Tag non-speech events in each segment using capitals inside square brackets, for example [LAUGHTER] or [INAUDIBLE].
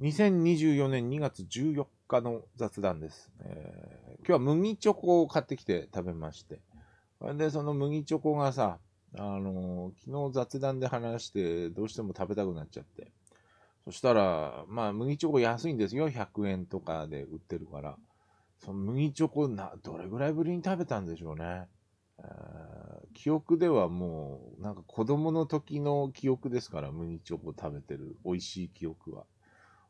2024年2月14日の雑談です。えー、今日は麦チョコを買ってきて食べまして。で、その麦チョコがさ、あのー、昨日雑談で話して、どうしても食べたくなっちゃって。そしたら、まあ、麦チョコ安いんですよ。100円とかで売ってるから。その麦チョコな、どれぐらいぶりに食べたんでしょうね。えー、記憶ではもう、なんか子供の時の記憶ですから、麦チョコ食べてる、美味しい記憶は。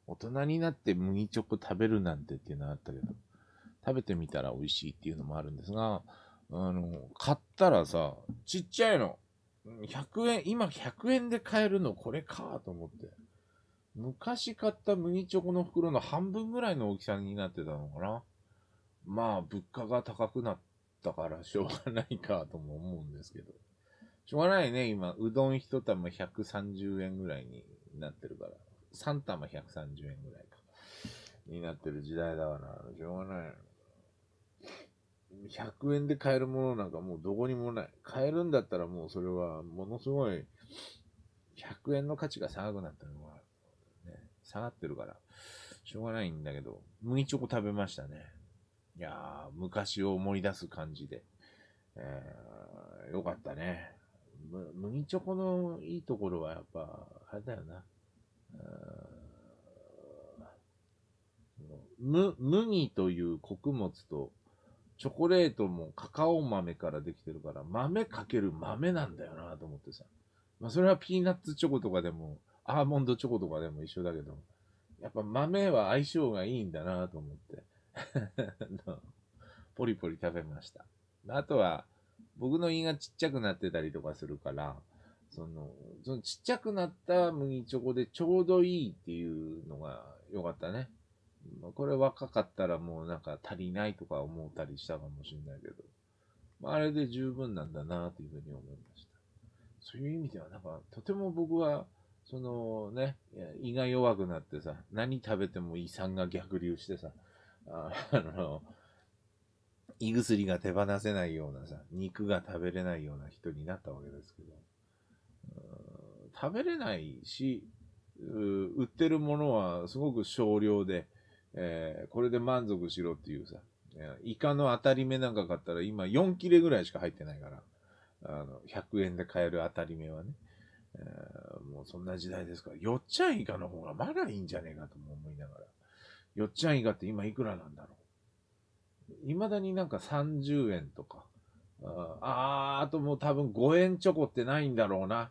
大人になって麦チョコ食べるなんてっていうのあったけど、食べてみたら美味しいっていうのもあるんですが、あの、買ったらさ、ちっちゃいの、100円、今100円で買えるのこれかと思って。昔買った麦チョコの袋の半分ぐらいの大きさになってたのかな。まあ、物価が高くなったからしょうがないかとも思うんですけど。しょうがないね、今、うどん一玉130円ぐらいになってるから。3玉130円ぐらいか。になってる時代だから、しょうがない。100円で買えるものなんかもうどこにもない。買えるんだったらもうそれはものすごい、100円の価値が下がくなったのが、ね、下がってるから、しょうがないんだけど、麦チョコ食べましたね。いやー、昔を思い出す感じで、えー、よかったね。麦チョコのいいところはやっぱ、あれだよな。む、麦という穀物と、チョコレートもカカオ豆からできてるから、豆かける豆なんだよなと思ってさ。まあ、それはピーナッツチョコとかでも、アーモンドチョコとかでも一緒だけど、やっぱ豆は相性がいいんだなと思って [LAUGHS] ポリポリ食べました。あとは、僕の胃がちっちゃくなってたりとかするから、その、そのちっちゃくなった麦チョコでちょうどいいっていうのが良かったね。これ若かったらもうなんか足りないとか思ったりしたかもしれないけど、まあ、あれで十分なんだなというふうに思いました。そういう意味ではなんかとても僕は、そのね、胃が弱くなってさ、何食べても胃酸が逆流してさ、[LAUGHS] あの、胃薬が手放せないようなさ、肉が食べれないような人になったわけですけど。食べれないし、売ってるものはすごく少量で、えー、これで満足しろっていうさ、イカの当たり目なんか買ったら今4切れぐらいしか入ってないから、あの、100円で買える当たり目はね、えー、もうそんな時代ですから、よっちゃんイカの方がまだいいんじゃねえかとも思いながら、よっちゃんイカって今いくらなんだろう。未だになんか30円とか、ああともう多分5円チョコってないんだろうな。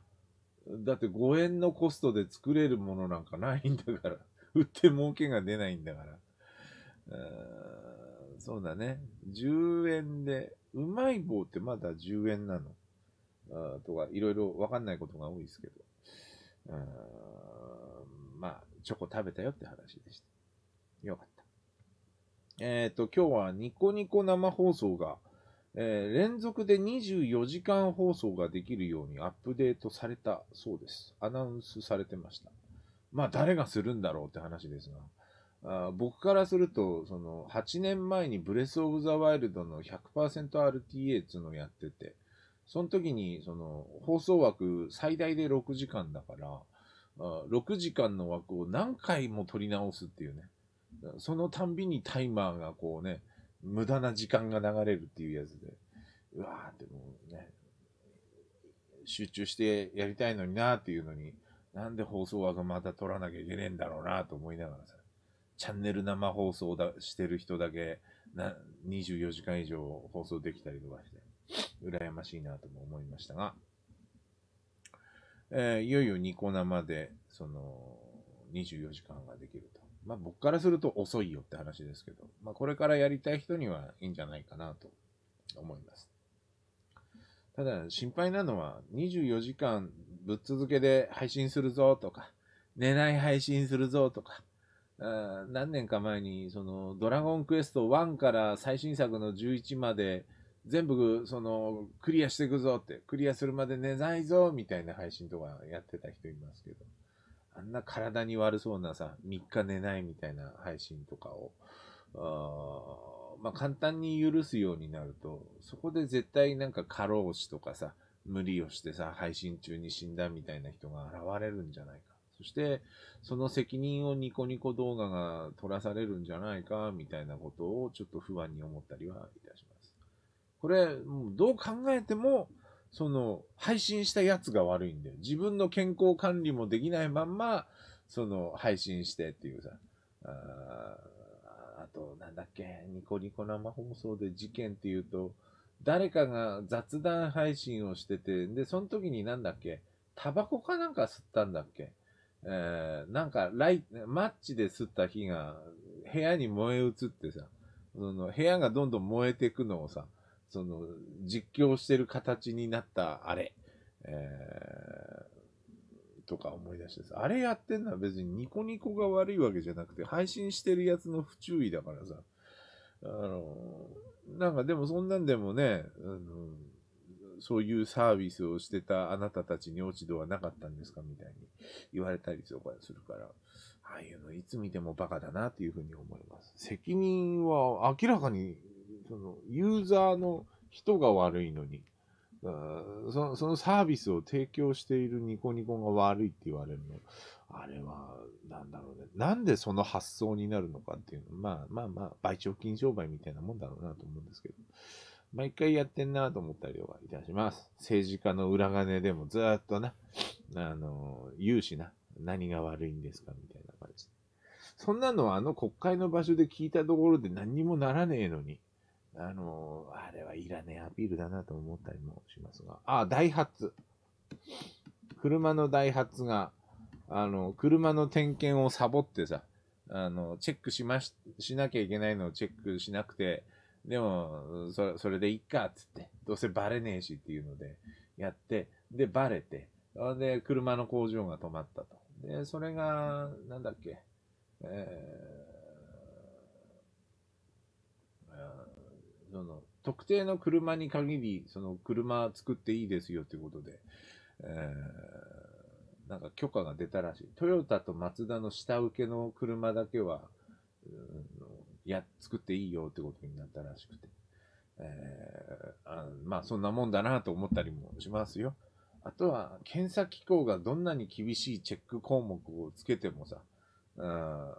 だって5円のコストで作れるものなんかないんだから。売って儲けが出ないんだから。そうだね。10円で、うまい棒ってまだ10円なの。とか、いろいろわかんないことが多いですけど。まあ、チョコ食べたよって話でした。よかった。えっ、ー、と、今日はニコニコ生放送が、えー、連続で24時間放送ができるようにアップデートされたそうです。アナウンスされてました。まあ、誰がするんだろうって話ですが。あ僕からすると、その、8年前にブレス・オブ・ザ・ワイルドの 100%RTA っていうのをやってて、その時に、その、放送枠最大で6時間だから、6時間の枠を何回も取り直すっていうね。そのたんびにタイマーがこうね、無駄な時間が流れるっていうやつで、うわーってもうね、集中してやりたいのになーっていうのに、なんで放送枠また取らなきゃいけねえんだろうなと思いながらさ、チャンネル生放送だしてる人だけな、24時間以上放送できたりとかして、羨ましいなとも思いましたが、えー、いよいよニコ生で、その、24時間ができると。まあ僕からすると遅いよって話ですけど、まあこれからやりたい人にはいいんじゃないかなと思います。ただ心配なのは24時間ぶっ続けで配信するぞとか、寝ない配信するぞとか、あ何年か前にそのドラゴンクエスト1から最新作の11まで全部そのクリアしていくぞって、クリアするまで寝ないぞみたいな配信とかやってた人いますけど。あんな体に悪そうなさ、3日寝ないみたいな配信とかを、あまあ、簡単に許すようになると、そこで絶対なんか過労死とかさ、無理をしてさ、配信中に死んだみたいな人が現れるんじゃないか。そして、その責任をニコニコ動画が取らされるんじゃないか、みたいなことをちょっと不安に思ったりはいたします。これ、もうどう考えても、その、配信したやつが悪いんだよ。自分の健康管理もできないまんま、その、配信してっていうさ。ああと、なんだっけ、ニコニコ生放送で事件っていうと、誰かが雑談配信をしてて、で、その時になんだっけ、タバコかなんか吸ったんだっけ。えー、なんかライ、マッチで吸った火が部屋に燃え移ってさ、その部屋がどんどん燃えていくのをさ、その、実況してる形になったあれ、えー、とか思い出してさ、あれやってんのは別にニコニコが悪いわけじゃなくて、配信してるやつの不注意だからさ、あの、なんかでもそんなんでもね、あのそういうサービスをしてたあなたたちに落ち度はなかったんですかみたいに言われたりとかするから、ああいうのいつ見てもバカだなっていうふうに思います。責任は明らかにそのユーザーの人が悪いのに、そのそのサービスを提供しているニコニコが悪いって言われるの、あれは、なんだろうね。なんでその発想になるのかっていうの、まあまあまあ、賠償金商売みたいなもんだろうなと思うんですけど、毎回やってんなと思ったりはいたします。政治家の裏金でもずっとな、あの、有志な、何が悪いんですかみたいな感じで。そんなのはあの国会の場所で聞いたところで何にもならねえのに。あのー、あれはいらねえアピールだなと思ったりもしますが。あ、ダイハツ。車のダイハツが、あの、車の点検をサボってさ、あの、チェックしまし、しなきゃいけないのをチェックしなくて、でも、それ、それでいっか、っつって。どうせバレねえしっていうので、やって、で、バレて、で、車の工場が止まったと。で、それが、なんだっけ、えーその、特定の車に限り、その、車作っていいですよということで、えー、なんか許可が出たらしい。トヨタとマツダの下請けの車だけは、うん、や、作っていいよってことになったらしくて。えー、あまあ、そんなもんだなと思ったりもしますよ。あとは、検査機構がどんなに厳しいチェック項目をつけてもさ、うん、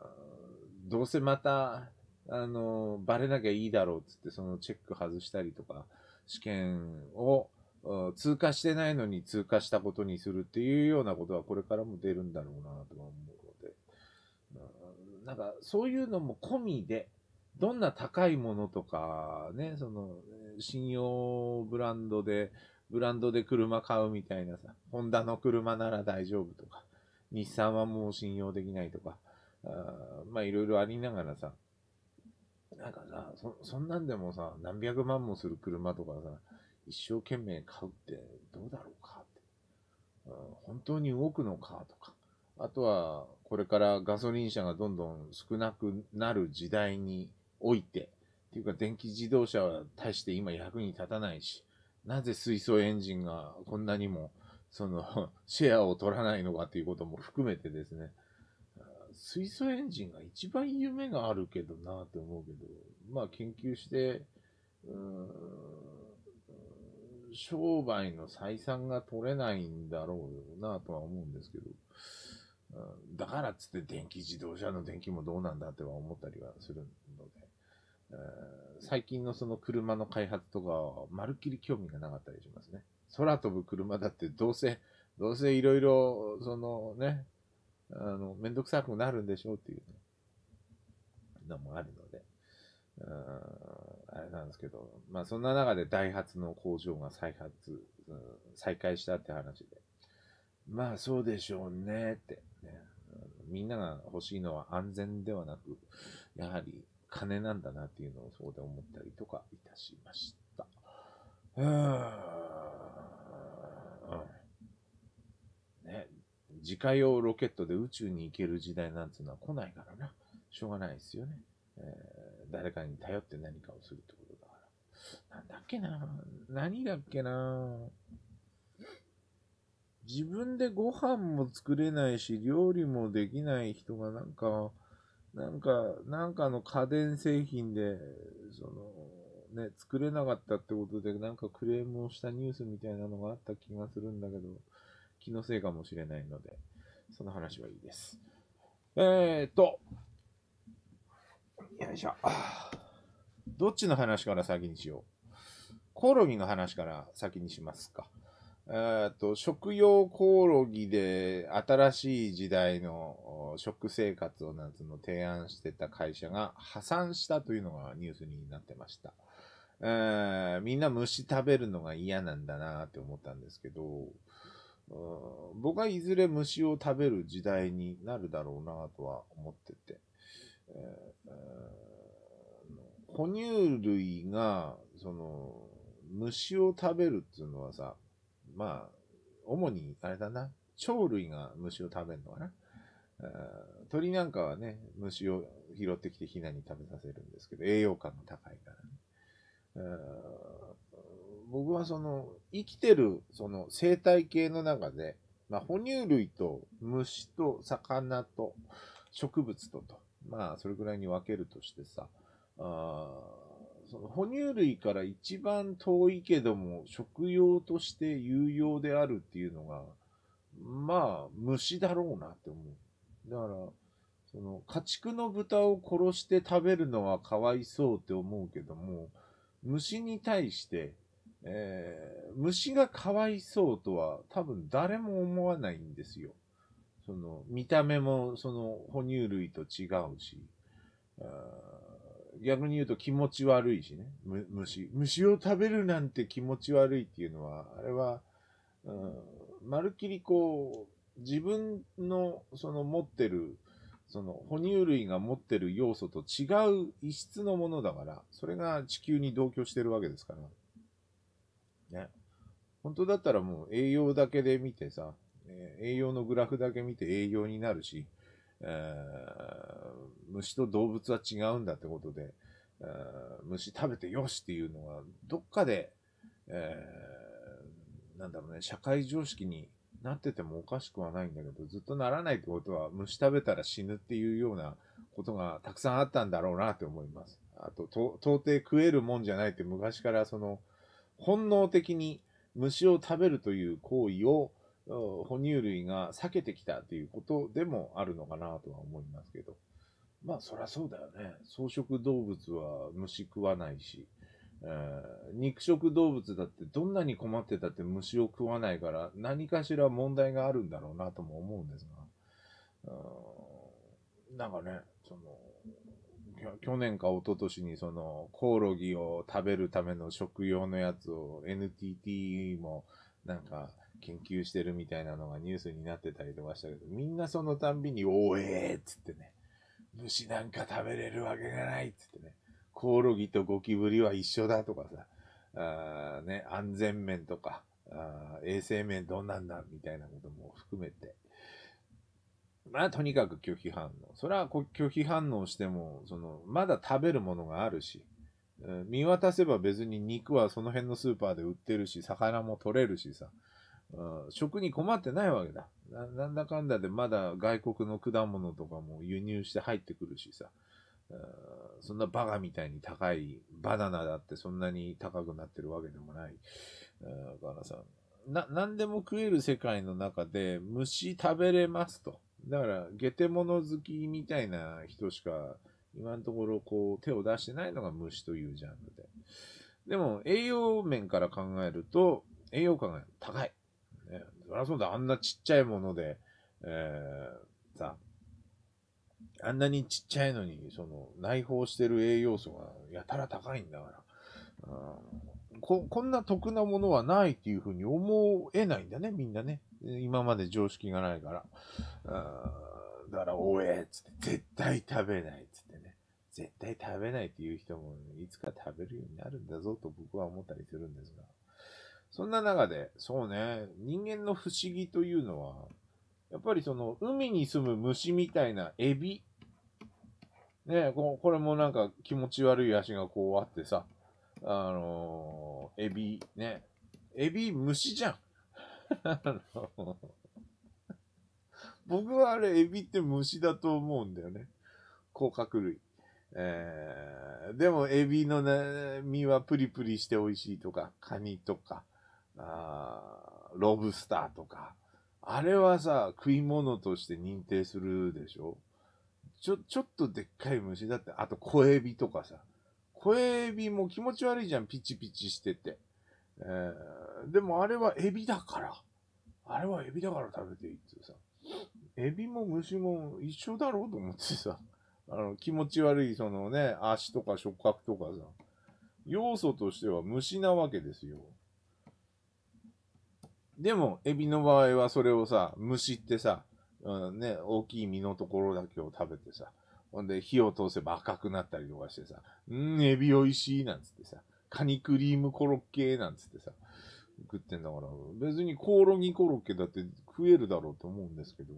どうせまた、あの、バレなきゃいいだろうっつって、そのチェック外したりとか、試験を通過してないのに通過したことにするっていうようなことはこれからも出るんだろうなとは思うので、うん、なんかそういうのも込みで、どんな高いものとか、ね、その、信用ブランドで、ブランドで車買うみたいなさ、ホンダの車なら大丈夫とか、日産はもう信用できないとか、あまあいろいろありながらさ、なんかさ、そそんなんでもさ、何百万もする車とかさ、一生懸命買うってどうだろうかって。うん、本当に動くのかとか。あとは、これからガソリン車がどんどん少なくなる時代において、っていうか電気自動車は大して今役に立たないし、なぜ水素エンジンがこんなにも、その、シェアを取らないのかっていうことも含めてですね、水素エンジンが一番夢があるけどなっと思うけど、まあ研究して、商売の採算が取れないんだろうなとは思うんですけど、だからっつって電気自動車の電気もどうなんだっては思ったりはするので、最近のその車の開発とかはまるっきり興味がなかったりしますね。空飛ぶ車だってどうせ、どうせいろいろ、そのね、あの、めんどくさくなるんでしょうっていうのもあるので、ああれなんですけど、まあそんな中でダイハツの工場が再発、うん、再開したって話で、まあそうでしょうねってね、みんなが欲しいのは安全ではなく、やはり金なんだなっていうのをそこで思ったりとかいたしました。うん。ね、自家用ロケットで宇宙に行ける時代なんていうのは来ないからな。しょうがないですよね。えー、誰かに頼って何かをするってことだから。なんだっけな何だっけな自分でご飯も作れないし、料理もできない人がなんか、なんか、なんかの家電製品で、その、ね、作れなかったってことで、なんかクレームをしたニュースみたいなのがあった気がするんだけど、気のせいかもしれないので、その話はいいです。えっ、ー、と、よいしょ。どっちの話から先にしよう。コオロギの話から先にしますか。えっと、食用コオロギで新しい時代の食生活をなんつの提案してた会社が破産したというのがニュースになってました。えー、みんな虫食べるのが嫌なんだなって思ったんですけど、僕はいずれ虫を食べる時代になるだろうなとは思ってて、えー、哺乳類が、その、虫を食べるっていうのはさ、まあ、主に、あれだな、鳥類が虫を食べるのかな。鳥なんかはね、虫を拾ってきてヒナに食べさせるんですけど、栄養価が高いからね。僕はその、生きてる、その生態系の中で、まあ、哺乳類と虫と魚と植物とと、まあ、それぐらいに分けるとしてさ、あその哺乳類から一番遠いけども、食用として有用であるっていうのが、まあ、虫だろうなって思う。だから、その、家畜の豚を殺して食べるのはかわいそうって思うけども、虫に対してえー、虫がかわいそうとは多分誰も思わないんですよ。その、見た目もその哺乳類と違うし、逆に言うと気持ち悪いしね、虫。虫を食べるなんて気持ち悪いっていうのは、あれは、まるっきりこう、自分のその持ってる、その哺乳類が持ってる要素と違う異質のものだから、それが地球に同居してるわけですから。ね。本当だったらもう栄養だけで見てさ、えー、栄養のグラフだけ見て栄養になるし、えー、虫と動物は違うんだってことで、えー、虫食べてよしっていうのが、どっかで、えー、なんだろうね、社会常識になっててもおかしくはないんだけど、ずっとならないってことは、虫食べたら死ぬっていうようなことがたくさんあったんだろうなって思います。あと、到底食えるもんじゃないって昔からその、本能的に虫を食べるという行為を哺乳類が避けてきたということでもあるのかなとは思いますけど。まあそりゃそうだよね。草食動物は虫食わないし、えー、肉食動物だってどんなに困ってたって虫を食わないから何かしら問題があるんだろうなとも思うんですが。うんなんかね、その、去年か一昨年にそのコオロギを食べるための食用のやつを NTT もなんか研究してるみたいなのがニュースになってたりとかしたけど、みんなそのたんびに、おえっつってね、虫なんか食べれるわけがないっつってね、コオロギとゴキブリは一緒だとかさ、あね、安全面とか、あ衛生面どんなんだみたいなことも含めて、まあ、とにかく拒否反応。それは拒否反応しても、その、まだ食べるものがあるし、見渡せば別に肉はその辺のスーパーで売ってるし、魚も取れるしさ、うん、食に困ってないわけだな。なんだかんだでまだ外国の果物とかも輸入して入ってくるしさ、うん、そんなバカみたいに高いバナナだってそんなに高くなってるわけでもない。うん、からさ、な、何でも食える世界の中で虫食べれますと。だから、下手物好きみたいな人しか、今のところこう手を出してないのが虫というジャンルで。でも、栄養面から考えると、栄養価が高い。ね、そりゃそうだ、あんなちっちゃいもので、えー、さ、あんなにちっちゃいのに、その、内包してる栄養素がやたら高いんだから、うんこ、こんな得なものはないっていうふうに思えないんだね、みんなね。今まで常識がないから、うん、だから、おえっつって、絶対食べないっつってね。絶対食べないっていう人も、いつか食べるようになるんだぞと僕は思ったりするんですが。そんな中で、そうね、人間の不思議というのは、やっぱりその、海に住む虫みたいなエビ。ねこ、これもなんか気持ち悪い足がこうあってさ、あのー、エビ、ね。エビ虫じゃん。[LAUGHS] 僕はあれ、エビって虫だと思うんだよね。甲殻類。えー、でも、エビの、ね、身はプリプリして美味しいとか、カニとか、あロブスターとか。あれはさ、食い物として認定するでしょちょ、ちょっとでっかい虫だって、あと小エビとかさ。小エビも気持ち悪いじゃん、ピチピチしてて。えー、でもあれはエビだから。あれはエビだから食べていいってさ。エビも虫も一緒だろうと思ってさ。あの、気持ち悪い、そのね、足とか触覚とかさ。要素としては虫なわけですよ。でも、エビの場合はそれをさ、虫ってさ、うんね、大きい身のところだけを食べてさ、ほんで火を通せば赤くなったりとかしてさ、うん、エビ美味しいなんつってさ、カニクリームコロッケなんつってさ、食ってんだから、別にコオロギコロッケだって食えるだろうと思うんですけど、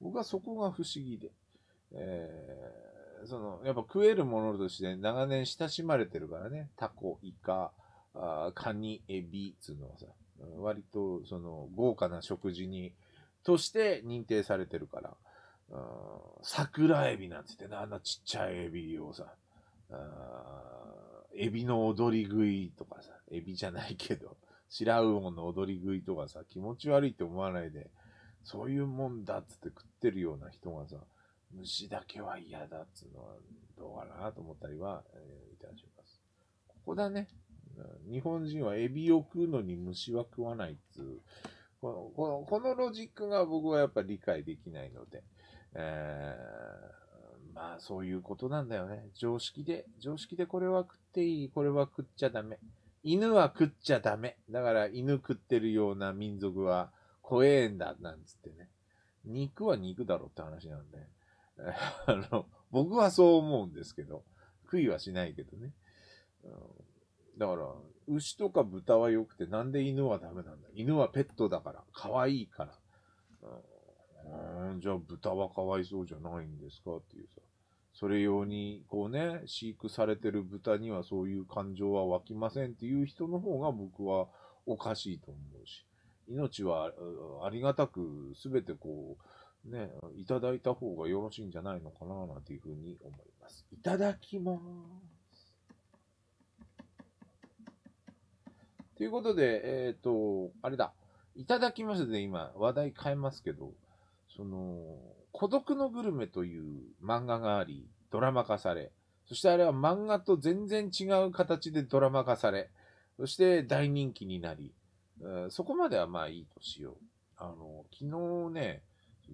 僕はそこが不思議で、えー、その、やっぱ食えるものとして長年親しまれてるからね、タコ、イカ、あカニ、エビっつうのはさ、割とその豪華な食事に、として認定されてるから、うん、桜エビなんつってね、あんなちっちゃいエビをさ、エビの踊り食いとかさ、エビじゃないけど、シラウオの踊り食いとかさ、気持ち悪いって思わないで、そういうもんだっつって食ってるような人がさ、虫だけは嫌だっつうのはどうかなと思ったりは、えー、いたします。ここだね。日本人はエビを食うのに虫は食わないっつう、このこのこのロジックが僕はやっぱり理解できないので、えーまあそういうことなんだよね。常識で、常識でこれは食っていい、これは食っちゃダメ。犬は食っちゃダメ。だから犬食ってるような民族は怖えんだ、なんつってね。肉は肉だろって話なんで。[LAUGHS] あの、僕はそう思うんですけど、食いはしないけどね。うん、だから、牛とか豚は良くてなんで犬はダメなんだ犬はペットだから、可愛いから、じゃあ豚はかわいそうじゃないんですかっていうさ。それ用に、こうね、飼育されてる豚にはそういう感情は湧きませんっていう人の方が僕はおかしいと思うし、命はありがたく全てこう、ね、いただいた方がよろしいんじゃないのかな、なんていうふうに思います。いただきます。ということで、えっ、ー、と、あれだ。いただきますで、ね、今、話題変えますけど、その、孤独のグルメという漫画があり、ドラマ化され、そしてあれは漫画と全然違う形でドラマ化され、そして大人気になり、そこまではまあいいとしよう。あの、昨日ね、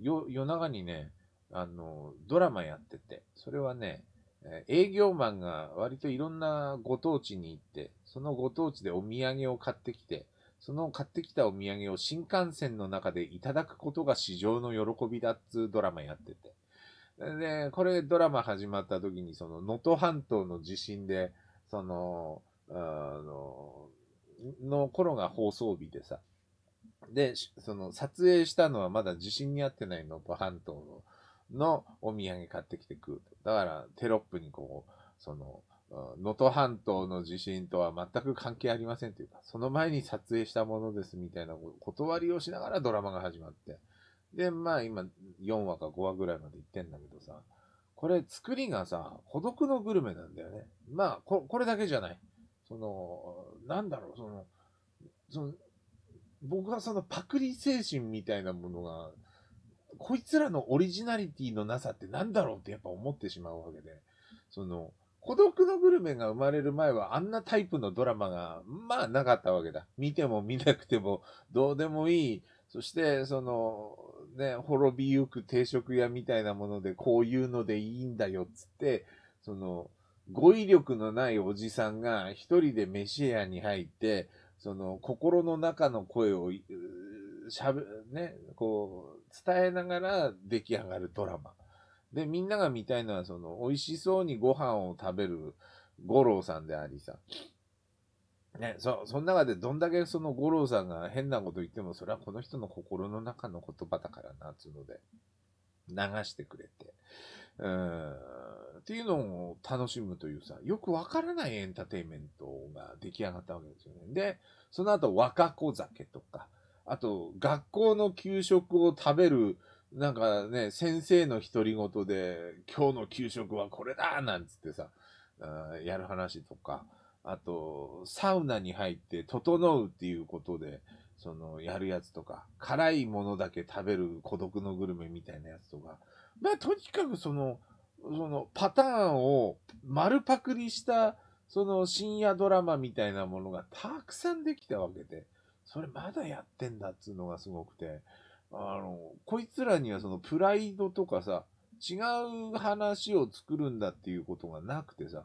夜中にね、あの、ドラマやってて、それはね、営業マンが割といろんなご当地に行って、そのご当地でお土産を買ってきて、その買ってきたお土産を新幹線の中でいただくことが市場の喜びだっつうドラマやってて。で、これドラマ始まった時に、その能登半島の地震で、その、あの、の頃が放送日でさ。で、その撮影したのはまだ地震にあってない能登半島のお土産買ってきて食うだからテロップにこう、その、能登半島の地震とは全く関係ありませんというか、その前に撮影したものですみたいな断りをしながらドラマが始まって。で、まあ今4話か5話ぐらいまで行ってんだけどさ、これ作りがさ、孤独のグルメなんだよね。まあこ、これだけじゃない。その、なんだろう、その、その、僕はそのパクリ精神みたいなものが、こいつらのオリジナリティのなさってなんだろうってやっぱ思ってしまうわけで、その、孤独のグルメが生まれる前はあんなタイプのドラマが、まあなかったわけだ。見ても見なくてもどうでもいい。そして、その、ね、滅びゆく定食屋みたいなもので、こういうのでいいんだよっつって、その、語彙力のないおじさんが一人で飯屋に入って、その、心の中の声を、しゃべ、ね、こう、伝えながら出来上がるドラマ。で、みんなが見たいのは、その、美味しそうにご飯を食べる五郎さんでありさ。ね、そ、その中でどんだけその五郎さんが変なこと言っても、それはこの人の心の中の言葉だからな、つうので、流してくれて。うん、っていうのを楽しむというさ、よくわからないエンターテインメントが出来上がったわけですよね。で、その後、若子酒とか、あと、学校の給食を食べるなんかね、先生の独り言で、今日の給食はこれだなんつってさ、やる話とか、あと、サウナに入って、整うっていうことで、その、やるやつとか、辛いものだけ食べる孤独のグルメみたいなやつとか、まあ、とにかくその、その、パターンを丸パクリした、その深夜ドラマみたいなものがたくさんできたわけで、それまだやってんだっつうのがすごくて、あの、こいつらにはそのプライドとかさ、違う話を作るんだっていうことがなくてさ、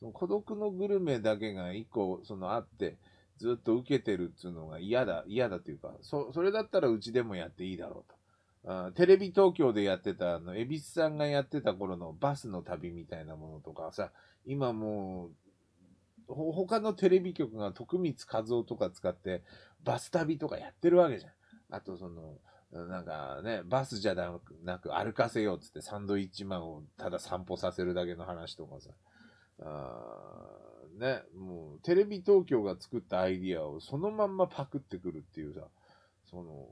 その孤独のグルメだけが一個、そのあって、ずっと受けてるっつうのが嫌だ、嫌だというか、そ、それだったらうちでもやっていいだろうと。あテレビ東京でやってた、あの、恵比寿さんがやってた頃のバスの旅みたいなものとかさ、今もう、他のテレビ局が徳光和夫とか使って、バス旅とかやってるわけじゃん。あと、その、なんかね、バスじゃなく歩かせようっつってサンドイッチマンをただ散歩させるだけの話とかさ。あね、もうテレビ東京が作ったアイディアをそのまんまパクってくるっていうさ、その、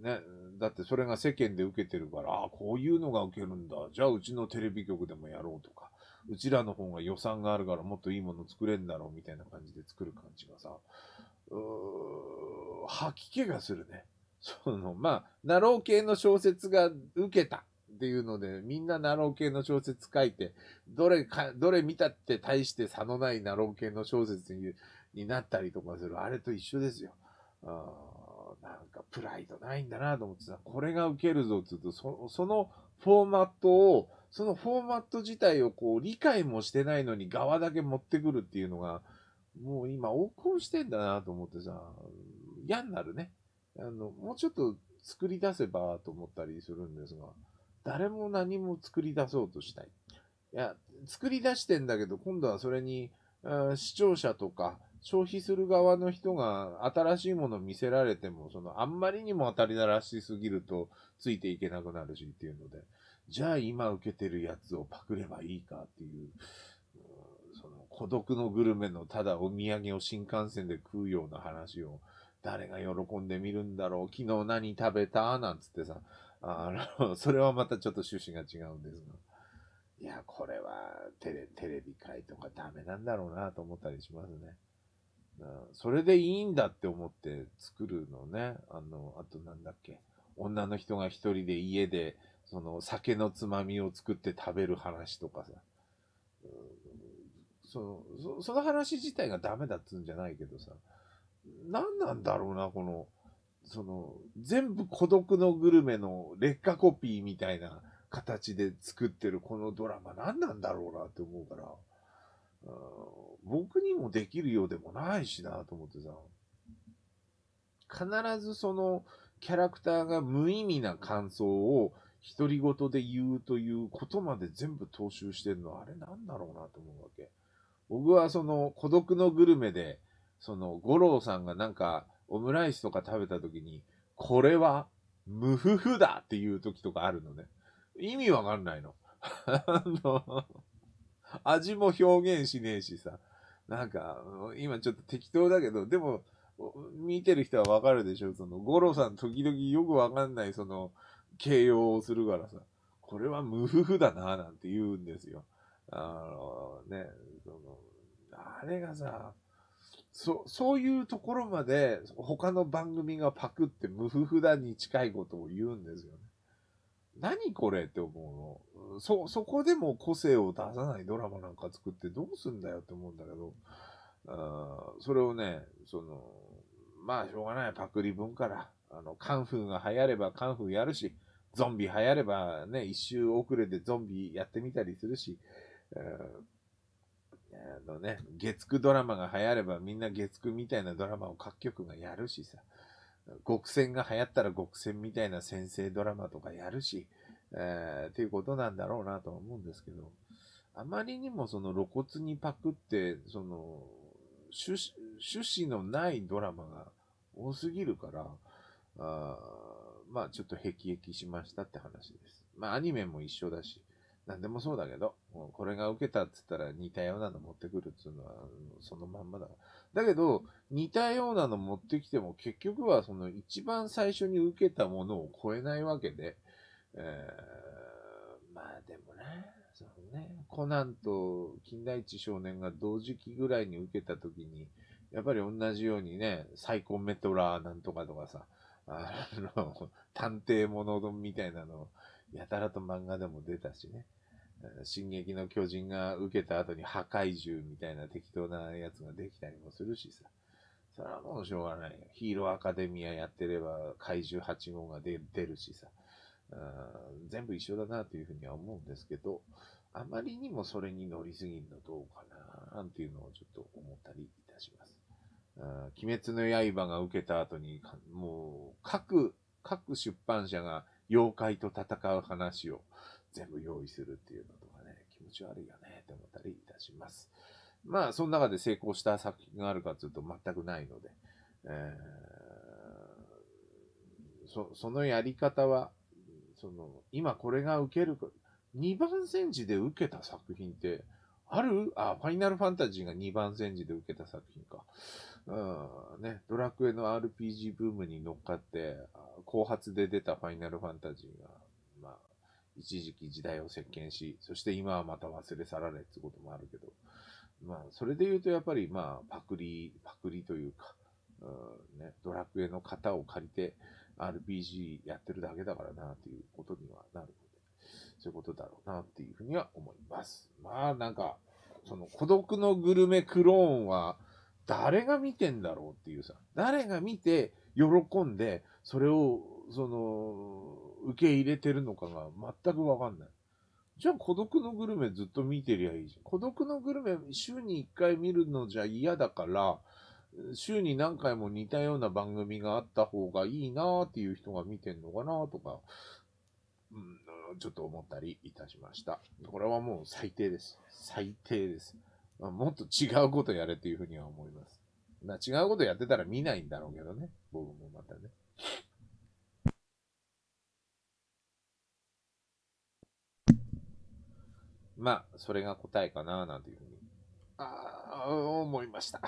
ね、だってそれが世間で受けてるから、ああ、こういうのが受けるんだ。じゃあうちのテレビ局でもやろうとか、うちらの方が予算があるからもっといいもの作れんだろうみたいな感じで作る感じがさ、吐き気がするね。その、まあ、ナロー系の小説が受けたっていうので、みんなナロー系の小説書いて、どれか、どれ見たって大して差のないナロー系の小説にになったりとかする、あれと一緒ですよ。あなんかプライドないんだなと思ってさ、これが受けるぞって言うと、そそのフォーマットを、そのフォーマット自体をこう理解もしてないのに側だけ持ってくるっていうのが、もう今横行してんだなと思ってさ、嫌になるね。あの、もうちょっと作り出せばと思ったりするんですが、誰も何も作り出そうとしない。いや、作り出してんだけど、今度はそれに、視聴者とか、消費する側の人が新しいものを見せられても、そのあんまりにも当たりだらしすぎるとついていけなくなるしっていうので、じゃあ今受けてるやつをパクればいいかっていう、その孤独のグルメのただお土産を新幹線で食うような話を誰が喜んでみるんだろう昨日何食べたなんつってさ、あの、[LAUGHS] それはまたちょっと趣旨が違うんですが。いや、これはテレテレビ界とかダメなんだろうなと思ったりしますね。うん、それでいいんだって思って作るのね。あの、あとなんだっけ。女の人が一人で家で、その酒のつまみを作って食べる話とかさ。そのその話自体がダメだっつうんじゃないけどさ。何なんだろうな、この、その、全部孤独のグルメの劣化コピーみたいな形で作ってるこのドラマ何なんだろうなって思うから、僕にもできるようでもないしなと思ってさ、必ずそのキャラクターが無意味な感想を独り言で言うということまで全部踏襲してるのはあれなんだろうなと思うわけ。僕はその孤独のグルメで、その、五郎さんがなんか、オムライスとか食べた時に、これは、無フフだっていう時とかあるのね。意味わかんないの。あの、味も表現しねえしさ。なんか、今ちょっと適当だけど、でも、見てる人はわかるでしょその、五郎さん時々よくわかんない、その、形容をするからさ、これは無夫婦だな、なんて言うんですよ。あのね、その、あれがさ、そそういうところまで他の番組がパクって無夫婦だに近いことを言うんですよね。何これって思うの。そ、そこでも個性を出さないドラマなんか作ってどうすんだよって思うんだけど、あそれをね、その、まあしょうがない、パクリ文から、あの、カンフーが流行ればカンフーやるし、ゾンビ流行ればね、一周遅れてゾンビやってみたりするし、えーのね、月9ドラマが流行ればみんな月9みたいなドラマを各局がやるしさ、極戦が流行ったら極戦みたいな先生ドラマとかやるし、えー、っていうことなんだろうなとは思うんですけど、あまりにもその露骨にパクって、その、趣旨のないドラマが多すぎるから、あまあちょっと辟易しましたって話です。まあアニメも一緒だし、何でもそうだけど、これが受けたって言ったら似たようなの持ってくるっつうのは、そのまんまだ。だけど、似たようなの持ってきても、結局はその一番最初に受けたものを超えないわけで、えー、まあでもね、そのね、コナンと金田一少年が同時期ぐらいに受けた時に、やっぱり同じようにね、サイコメトラーなんとかとかさ、あの、探偵ものみたいなのを、やたらと漫画でも出たしね。進撃の巨人が受けた後に破壊獣みたいな適当なやつができたりもするしさ。それはもうしょうがないよ。ヒーローアカデミアやってれば怪獣8号が出るしさ。全部一緒だなというふうには思うんですけど、あまりにもそれに乗りすぎるのどうかななんていうのをちょっと思ったりいたします。鬼滅の刃が受けた後に、もう各、各出版社が妖怪と戦う話を全部用意するっていうのとかね、気持ち悪いよねって思ったりいたします。まあ、その中で成功した作品があるかというと全くないので、えー、そそのやり方は、その、今これが受ける、2番戦時で受けた作品って、あるあ、ファイナルファンタジーが2番戦時で受けた作品か。うん、ね、ドラクエの RPG ブームに乗っかって、後発で出たファイナルファンタジーが、まあ、一時期時代を席巻し、そして今はまた忘れ去られってこともあるけど、まあ、それで言うとやっぱりまあ、パクリ、パクリというか、うんね、ドラクエの型を借りて RPG やってるだけだからな、ということにはなるので、そういうことだろうな、っていうふうには思います。まあ、なんか、その孤独のグルメクローンは、誰が見てんだろうっていうさ、誰が見て喜んで、それを、その、受け入れてるのかが全くわかんない。じゃあ、孤独のグルメずっと見てりゃいいじゃん。孤独のグルメ、週に1回見るのじゃ嫌だから、週に何回も似たような番組があった方がいいなーっていう人が見てんのかなとか、うん、ちょっと思ったりいたしました。これはもう最低です。最低です。まあ、もっと違うことやれっていうふうには思います。まあ、違うことやってたら見ないんだろうけどね。僕もまたね。まあ、それが答えかな、なんていうふうに。ああ、思いました。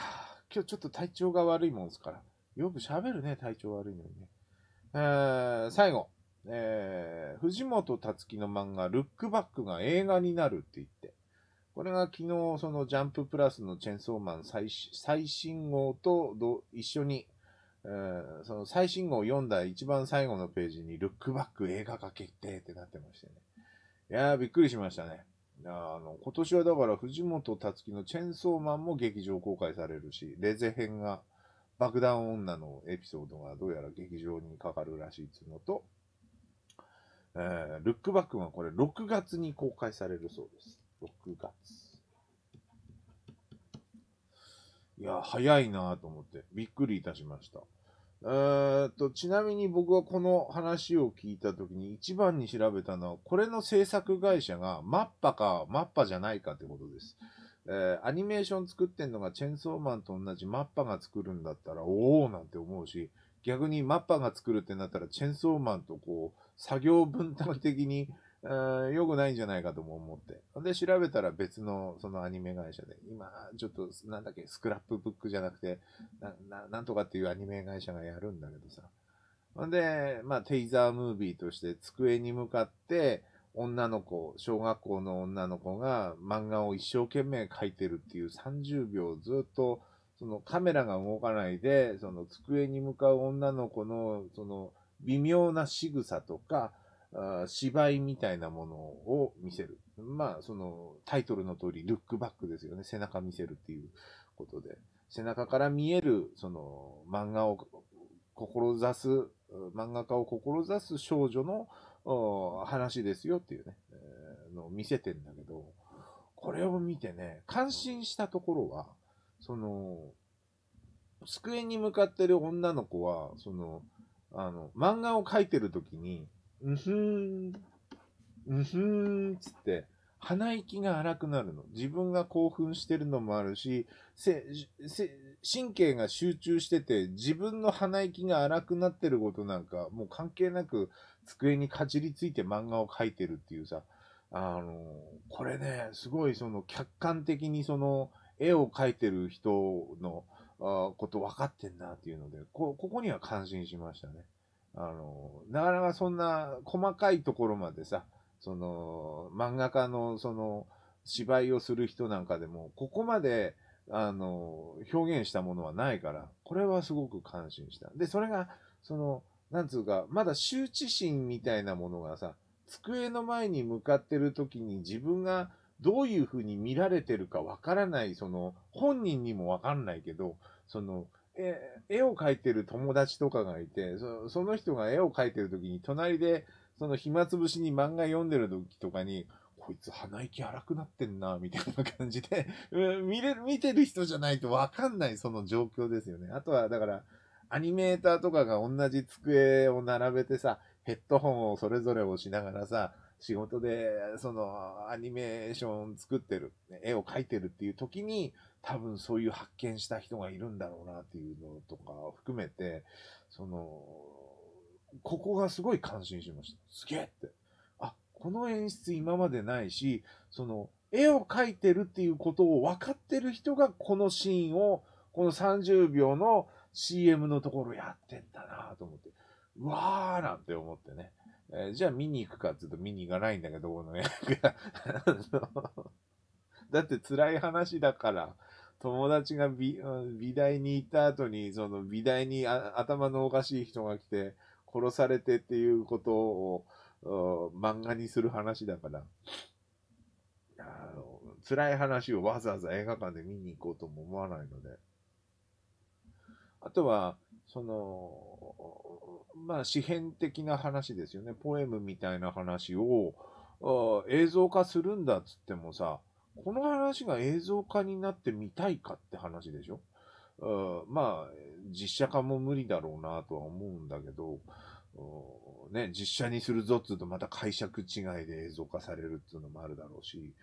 今日ちょっと体調が悪いもんですから。よく喋るね、体調悪いのにね。え最後。えー、藤本つ樹の漫画、ルックバックが映画になるって言って。これが昨日、そのジャンププラスのチェンソーマン最最新号と一緒に、えー、その最新号を読んだ一番最後のページに、ルックバック映画化決定ってなってましてね。いやー、びっくりしましたね。あの、今年はだから藤本達樹のチェンソーマンも劇場公開されるし、レゼ編が、爆弾女のエピソードがどうやら劇場にかかるらしいっつうのと、えー、ルックバックがこれ6月に公開されるそうです。6月。いや、早いなと思って、びっくりいたしました。えー、とちなみに僕はこの話を聞いたときに一番に調べたのは、これの制作会社がマッパかマッパじゃないかってことです。えー、アニメーション作ってんのがチェンソーマンと同じマッパが作るんだったら、おおなんて思うし、逆にマッパが作るってなったら、チェンソーマンとこう、作業分担的に良くないんじゃないかとも思って。で、調べたら別のそのアニメ会社で、今、ちょっと、なんだっけ、スクラップブックじゃなくて、な、なんとかっていうアニメ会社がやるんだけどさ。んで、まあ、テイザームービーとして机に向かって、女の子、小学校の女の子が漫画を一生懸命描いてるっていう30秒ずっと、そのカメラが動かないで、その机に向かう女の子の、その微妙な仕草とか、あ芝居みたいなものを見せる。まあ、そのタイトルの通り、ルックバックですよね。背中見せるっていうことで。背中から見える、その漫画を志す、漫画家を志す少女の話ですよっていうね、のを見せてんだけど、これを見てね、感心したところは、その、机に向かってる女の子は、その、あの、漫画を描いてる時に、うんふん、うんふん、つって、鼻息が荒くなるの。自分が興奮してるのもあるし、神経が集中してて、自分の鼻息が荒くなってることなんか、もう関係なく机にかじりついて漫画を描いてるっていうさ、あの、これね、すごいその客観的にその絵を描いてる人のこと分かってんなっていうので、こ、ここには感心しましたね。あの、なかなかそんな細かいところまでさ、その、漫画家のその、芝居をする人なんかでも、ここまで、あの、表現したものはないから、これはすごく感心した。で、それが、その、なんつうか、まだ羞恥心みたいなものがさ、机の前に向かってる時に自分がどういうふうに見られてるかわからない、その、本人にもわかんないけど、その、絵を描いてる友達とかがいて、そその人が絵を描いてる時に、隣で、その暇つぶしに漫画読んでる時とかに、こいつ鼻息荒くなってんな、みたいな感じで [LAUGHS] 見れる、見てる人じゃないとわかんないその状況ですよね。あとは、だから、アニメーターとかが同じ机を並べてさ、ヘッドホンをそれぞれ押しながらさ、仕事で、その、アニメーション作ってる、絵を描いてるっていう時に、多分そういう発見した人がいるんだろうなっていうのとかを含めて、その、ここがすごい感心しました。すげえって。あ、この演出今までないし、その、絵を描いてるっていうことを分かってる人が、このシーンを、この30秒の CM のところやってんだなと思って、うわーなんて思ってね。えー、じゃあ見に行くかって言うと見に行かないんだけど、この映 [LAUGHS] だって辛い話だから、友達が美美大に行った後に、その美大に頭のおかしい人が来て、殺されてっていうことを漫画にする話だから、あの辛い話をわざわざ映画館で見に行こうとも思わないので。あとは、その、まあ、詩編的な話ですよね。ポエムみたいな話を、映像化するんだっつってもさ、この話が映像化になってみたいかって話でしょまあ、実写化も無理だろうなとは思うんだけど、ね、実写にするぞっつうとまた解釈違いで映像化されるっていうのもあるだろうし、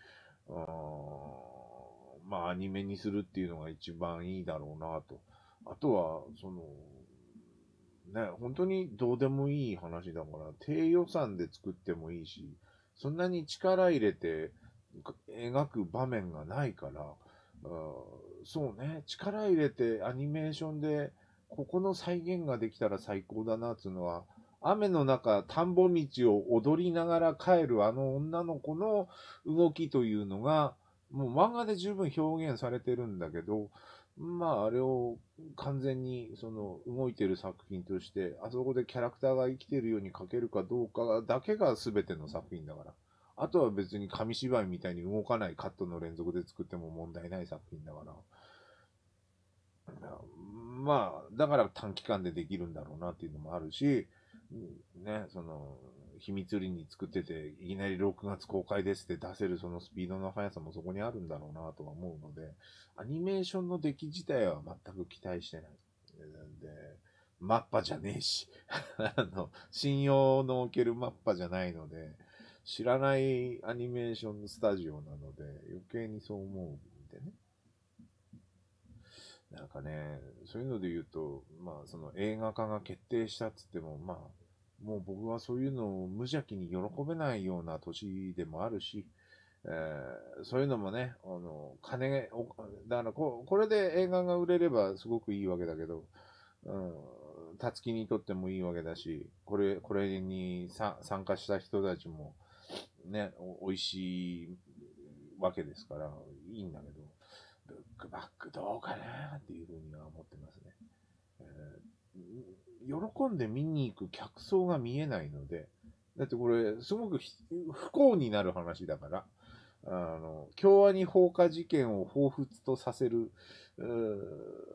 まあ、アニメにするっていうのが一番いいだろうなと。あとは、その、ね、本当にどうでもいい話だから、低予算で作ってもいいし、そんなに力入れて描く場面がないから、そうね、力入れてアニメーションで、ここの再現ができたら最高だな、つうのは、雨の中、田んぼ道を踊りながら帰るあの女の子の動きというのが、もう漫画で十分表現されてるんだけど、まあ、あれを完全にその動いてる作品として、あそこでキャラクターが生きてるように描けるかどうかだけが全ての作品だから。あとは別に紙芝居みたいに動かないカットの連続で作っても問題ない作品だから。まあ、だから短期間でできるんだろうなっていうのもあるし、ね、その、秘密裏に作ってて、いきなり6月公開ですって出せるそのスピードの速さもそこにあるんだろうなとは思うので、アニメーションの出来自体は全く期待してない。で、マッパじゃねえし、[LAUGHS] あの、信用の置けるマッパじゃないので、知らないアニメーションスタジオなので、余計にそう思うんでね。なんかね、そういうので言うと、まあ、その映画化が決定したっつっても、まあ、もう僕はそういうのを無邪気に喜べないような年でもあるし、えー、そういうのもね、あの、金、だからこ、これで映画が売れればすごくいいわけだけど、うん、たつきにとってもいいわけだし、これ、これに参加した人たちも、ね、美味しいわけですから、いいんだけど、ブックバックどうかなっていうふうには思ってますね。えー喜んで見に行く客層が見えないので、だってこれ、すごく不幸になる話だから、あの、共和に放火事件を彷彿とさせる、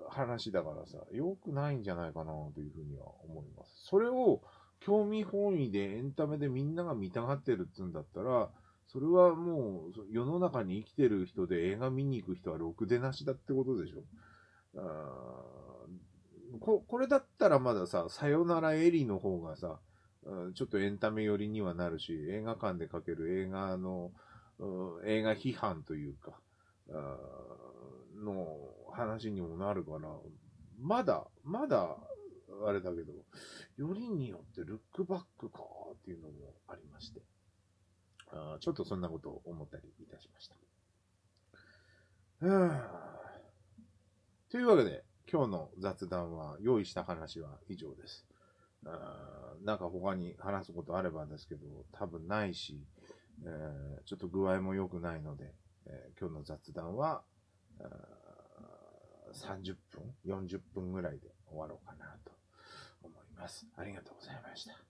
話だからさ、良くないんじゃないかなというふうには思います。それを興味本位でエンタメでみんなが見たがってるって言うんだったら、それはもう世の中に生きてる人で映画見に行く人はろくでなしだってことでしょ。あここれだったらまださ、さよならエリの方がさ、うん、ちょっとエンタメ寄りにはなるし、映画館でかける映画の、うん、映画批判というか、うん、の話にもなるから、まだ、まだ、あれだけど、よりによってルックバックかっていうのもありまして、あちょっとそんなことを思ったりいたしました。というわけで、今日の雑談は、用意した話は以上です。あなんか他に話すことあればですけど、多分ないし、えー、ちょっと具合も良くないので、え今日の雑談は、30分、40分ぐらいで終わろうかなと思います。ありがとうございました。